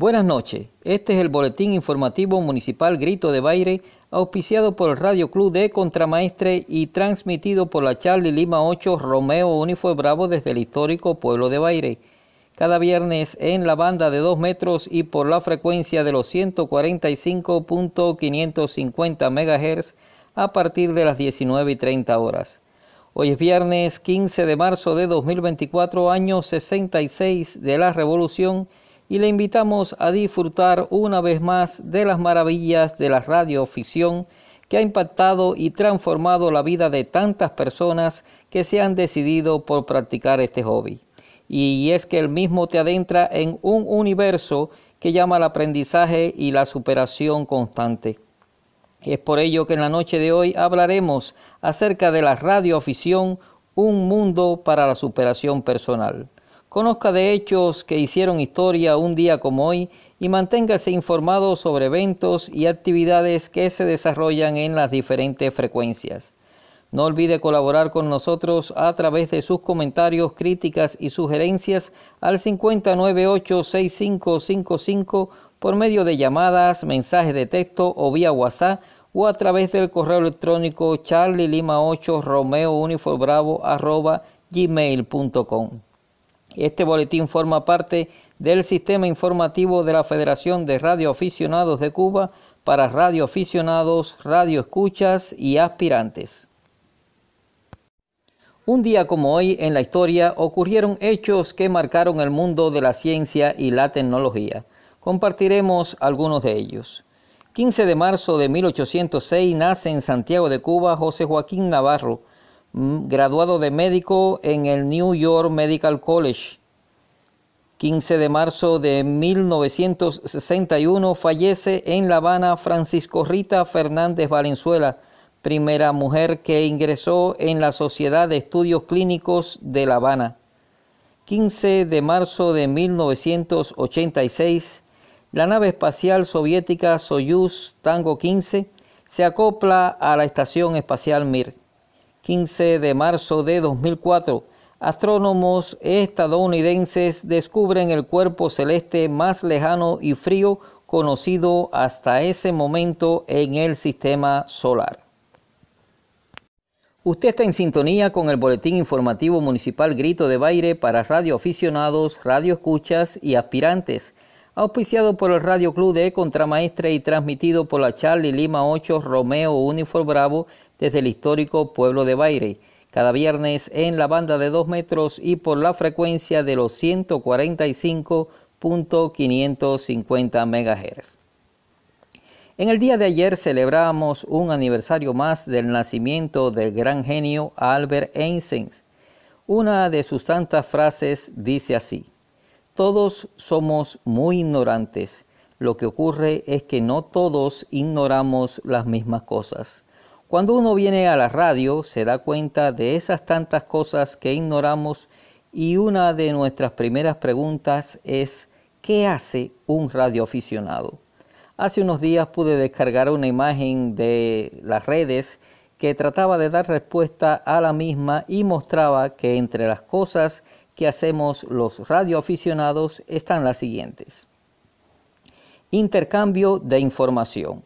Buenas noches, este es el Boletín Informativo Municipal Grito de Baire, auspiciado por el Radio Club de Contramaestre y transmitido por la Charlie Lima 8 Romeo Unifue Bravo desde el histórico pueblo de Baire. Cada viernes en la banda de 2 metros y por la frecuencia de los 145.550 MHz a partir de las 19 y 30 horas. Hoy es viernes 15 de marzo de 2024, año 66 de la Revolución y le invitamos a disfrutar una vez más de las maravillas de la radioficción que ha impactado y transformado la vida de tantas personas que se han decidido por practicar este hobby. Y es que el mismo te adentra en un universo que llama al aprendizaje y la superación constante. Es por ello que en la noche de hoy hablaremos acerca de la radioafición, un mundo para la superación personal. Conozca de hechos que hicieron historia un día como hoy y manténgase informado sobre eventos y actividades que se desarrollan en las diferentes frecuencias. No olvide colaborar con nosotros a través de sus comentarios, críticas y sugerencias al 598-6555 por medio de llamadas, mensajes de texto o vía WhatsApp o a través del correo electrónico lima 8 com. Este boletín forma parte del sistema informativo de la Federación de Radioaficionados de Cuba para radioaficionados, radioescuchas y aspirantes. Un día como hoy en la historia ocurrieron hechos que marcaron el mundo de la ciencia y la tecnología. Compartiremos algunos de ellos. 15 de marzo de 1806 nace en Santiago de Cuba José Joaquín Navarro, Mm, graduado de médico en el New York Medical College. 15 de marzo de 1961 fallece en La Habana Francisco Rita Fernández Valenzuela, primera mujer que ingresó en la Sociedad de Estudios Clínicos de La Habana. 15 de marzo de 1986, la nave espacial soviética Soyuz Tango 15 se acopla a la Estación Espacial Mir. 15 de marzo de 2004, astrónomos estadounidenses descubren el cuerpo celeste más lejano y frío conocido hasta ese momento en el sistema solar. Usted está en sintonía con el Boletín Informativo Municipal Grito de Baire para radioaficionados, radioescuchas y aspirantes, auspiciado por el Radio Club de Contramaestre y transmitido por la Charlie Lima 8 Romeo Unifor Bravo desde el histórico pueblo de Baire, cada viernes en la banda de 2 metros y por la frecuencia de los 145.550 MHz. En el día de ayer celebramos un aniversario más del nacimiento del gran genio Albert Einstein. Una de sus tantas frases dice así, todos somos muy ignorantes. Lo que ocurre es que no todos ignoramos las mismas cosas. Cuando uno viene a la radio se da cuenta de esas tantas cosas que ignoramos y una de nuestras primeras preguntas es ¿qué hace un radioaficionado? Hace unos días pude descargar una imagen de las redes que trataba de dar respuesta a la misma y mostraba que entre las cosas que hacemos los radioaficionados están las siguientes. Intercambio de información.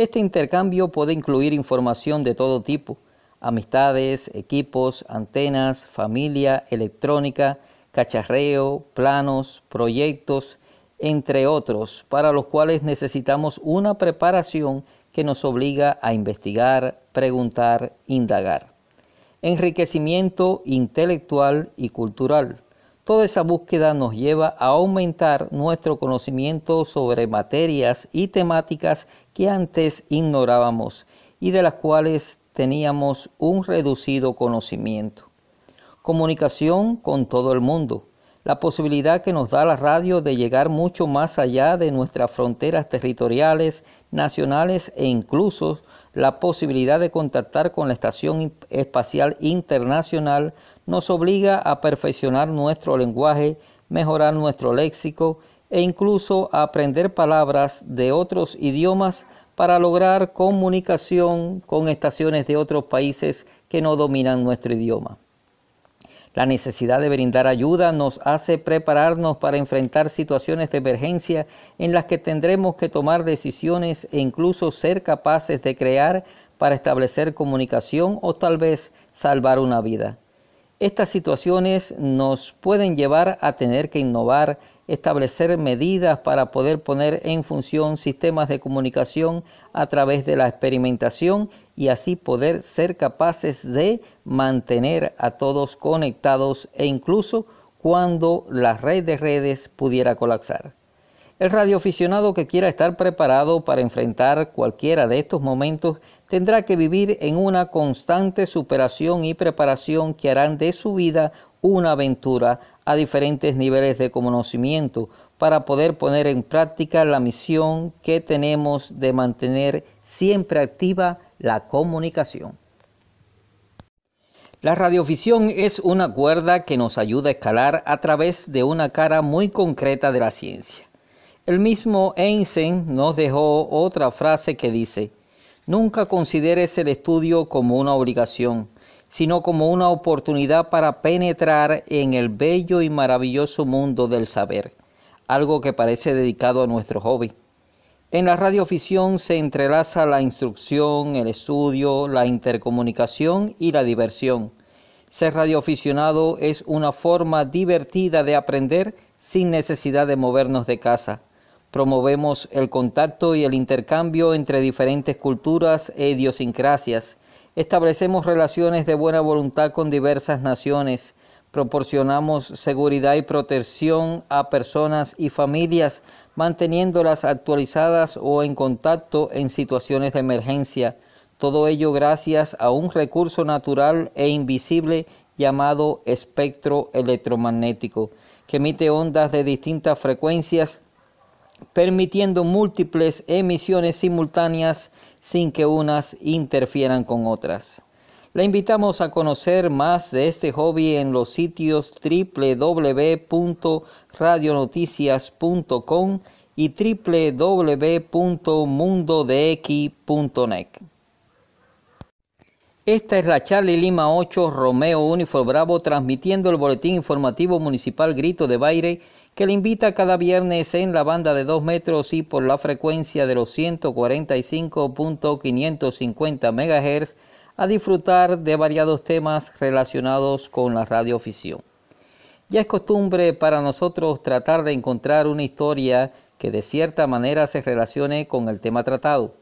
Este intercambio puede incluir información de todo tipo, amistades, equipos, antenas, familia, electrónica, cacharreo, planos, proyectos, entre otros, para los cuales necesitamos una preparación que nos obliga a investigar, preguntar, indagar. Enriquecimiento intelectual y cultural. Toda esa búsqueda nos lleva a aumentar nuestro conocimiento sobre materias y temáticas que antes ignorábamos y de las cuales teníamos un reducido conocimiento. Comunicación con todo el mundo la posibilidad que nos da la radio de llegar mucho más allá de nuestras fronteras territoriales, nacionales e incluso la posibilidad de contactar con la Estación Espacial Internacional nos obliga a perfeccionar nuestro lenguaje, mejorar nuestro léxico e incluso a aprender palabras de otros idiomas para lograr comunicación con estaciones de otros países que no dominan nuestro idioma. La necesidad de brindar ayuda nos hace prepararnos para enfrentar situaciones de emergencia en las que tendremos que tomar decisiones e incluso ser capaces de crear para establecer comunicación o tal vez salvar una vida. Estas situaciones nos pueden llevar a tener que innovar establecer medidas para poder poner en función sistemas de comunicación a través de la experimentación y así poder ser capaces de mantener a todos conectados e incluso cuando la red de redes pudiera colapsar. El radioaficionado que quiera estar preparado para enfrentar cualquiera de estos momentos tendrá que vivir en una constante superación y preparación que harán de su vida una aventura a diferentes niveles de conocimiento para poder poner en práctica la misión que tenemos de mantener siempre activa la comunicación. La radiofisión es una cuerda que nos ayuda a escalar a través de una cara muy concreta de la ciencia. El mismo Einstein nos dejó otra frase que dice, nunca consideres el estudio como una obligación, sino como una oportunidad para penetrar en el bello y maravilloso mundo del saber, algo que parece dedicado a nuestro hobby. En la radioficción se entrelaza la instrucción, el estudio, la intercomunicación y la diversión. Ser radioaficionado es una forma divertida de aprender sin necesidad de movernos de casa. Promovemos el contacto y el intercambio entre diferentes culturas e idiosincrasias Establecemos relaciones de buena voluntad con diversas naciones. Proporcionamos seguridad y protección a personas y familias, manteniéndolas actualizadas o en contacto en situaciones de emergencia. Todo ello gracias a un recurso natural e invisible llamado espectro electromagnético, que emite ondas de distintas frecuencias permitiendo múltiples emisiones simultáneas sin que unas interfieran con otras. Le invitamos a conocer más de este hobby en los sitios www.radionoticias.com y www.mundodex.net. Esta es la Charlie Lima 8 Romeo Unifor Bravo transmitiendo el boletín informativo municipal Grito de Baire que le invita cada viernes en la banda de 2 metros y por la frecuencia de los 145.550 MHz a disfrutar de variados temas relacionados con la radioficción. Ya es costumbre para nosotros tratar de encontrar una historia que de cierta manera se relacione con el tema tratado.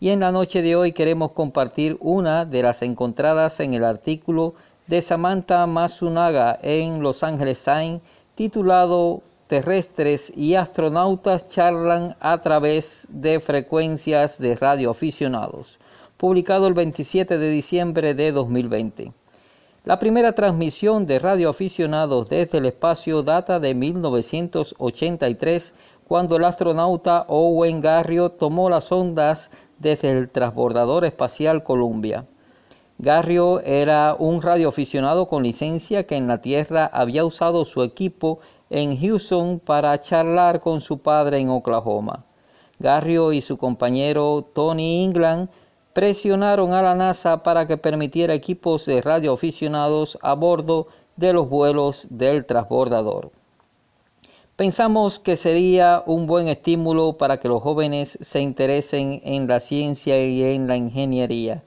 Y en la noche de hoy queremos compartir una de las encontradas en el artículo de Samantha Masunaga en Los Angeles Times titulado terrestres y astronautas charlan a través de frecuencias de radioaficionados, publicado el 27 de diciembre de 2020. La primera transmisión de radioaficionados desde el espacio data de 1983, cuando el astronauta Owen Garrio tomó las ondas desde el transbordador espacial Columbia. Garrio era un radioaficionado con licencia que en la Tierra había usado su equipo en Houston para charlar con su padre en Oklahoma. Garrio y su compañero Tony England presionaron a la NASA para que permitiera equipos de radioaficionados a bordo de los vuelos del transbordador. Pensamos que sería un buen estímulo para que los jóvenes se interesen en la ciencia y en la ingeniería,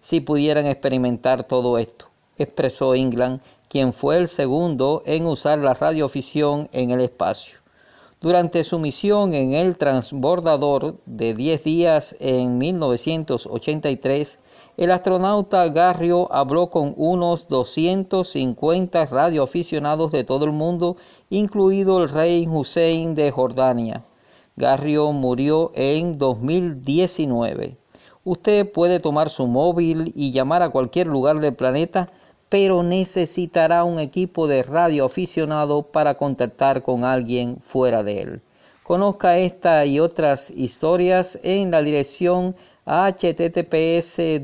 si pudieran experimentar todo esto expresó England, quien fue el segundo en usar la radioafición en el espacio. Durante su misión en el transbordador de 10 días en 1983, el astronauta Garrio habló con unos 250 radioaficionados de todo el mundo, incluido el rey Hussein de Jordania. Garrio murió en 2019. Usted puede tomar su móvil y llamar a cualquier lugar del planeta pero necesitará un equipo de radio aficionado para contactar con alguien fuera de él. Conozca esta y otras historias en la dirección https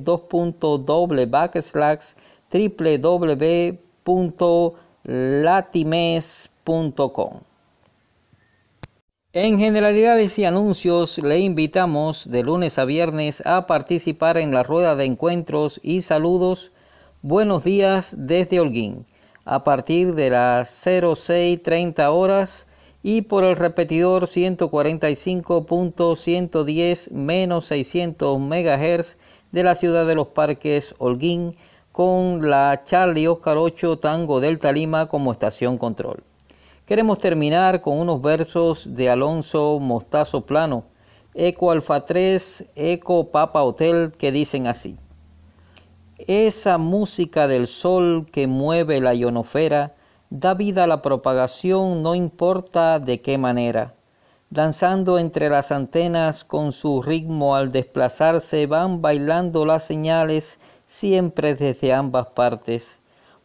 www.latimes.com. En generalidades y anuncios le invitamos de lunes a viernes a participar en la rueda de encuentros y saludos Buenos días desde Holguín, a partir de las 06.30 horas y por el repetidor 145.110 600 MHz de la ciudad de los parques Holguín con la Charlie Oscar 8 Tango Delta Lima como estación control. Queremos terminar con unos versos de Alonso Mostazo Plano, Eco Alfa 3, Eco Papa Hotel, que dicen así. Esa música del sol que mueve la ionosfera da vida a la propagación no importa de qué manera. Danzando entre las antenas con su ritmo al desplazarse van bailando las señales siempre desde ambas partes.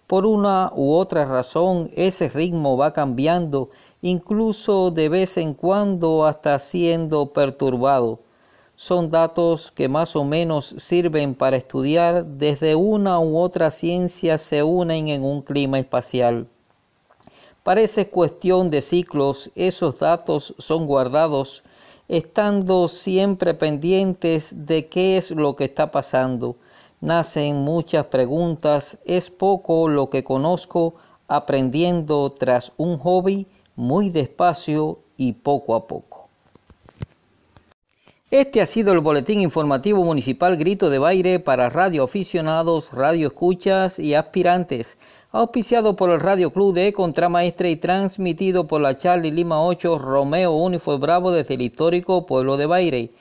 Por una u otra razón ese ritmo va cambiando, incluso de vez en cuando hasta siendo perturbado son datos que más o menos sirven para estudiar desde una u otra ciencia se unen en un clima espacial. Parece cuestión de ciclos, esos datos son guardados, estando siempre pendientes de qué es lo que está pasando. Nacen muchas preguntas, es poco lo que conozco aprendiendo tras un hobby muy despacio y poco a poco. Este ha sido el boletín informativo municipal Grito de Baile para radio aficionados, radio escuchas y aspirantes, auspiciado por el Radio Club de Contramaestre y transmitido por la Charlie Lima 8 Romeo Unifo Bravo desde el histórico pueblo de Baire.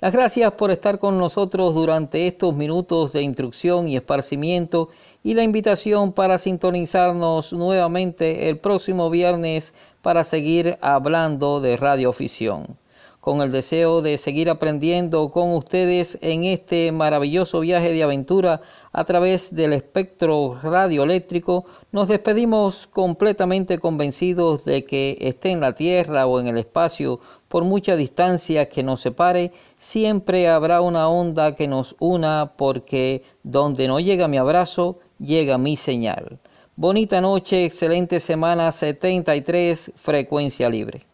Las gracias por estar con nosotros durante estos minutos de instrucción y esparcimiento y la invitación para sintonizarnos nuevamente el próximo viernes para seguir hablando de radioafición con el deseo de seguir aprendiendo con ustedes en este maravilloso viaje de aventura a través del espectro radioeléctrico, nos despedimos completamente convencidos de que esté en la Tierra o en el espacio, por mucha distancia que nos separe, siempre habrá una onda que nos una porque donde no llega mi abrazo, llega mi señal. Bonita noche, excelente semana 73, frecuencia libre.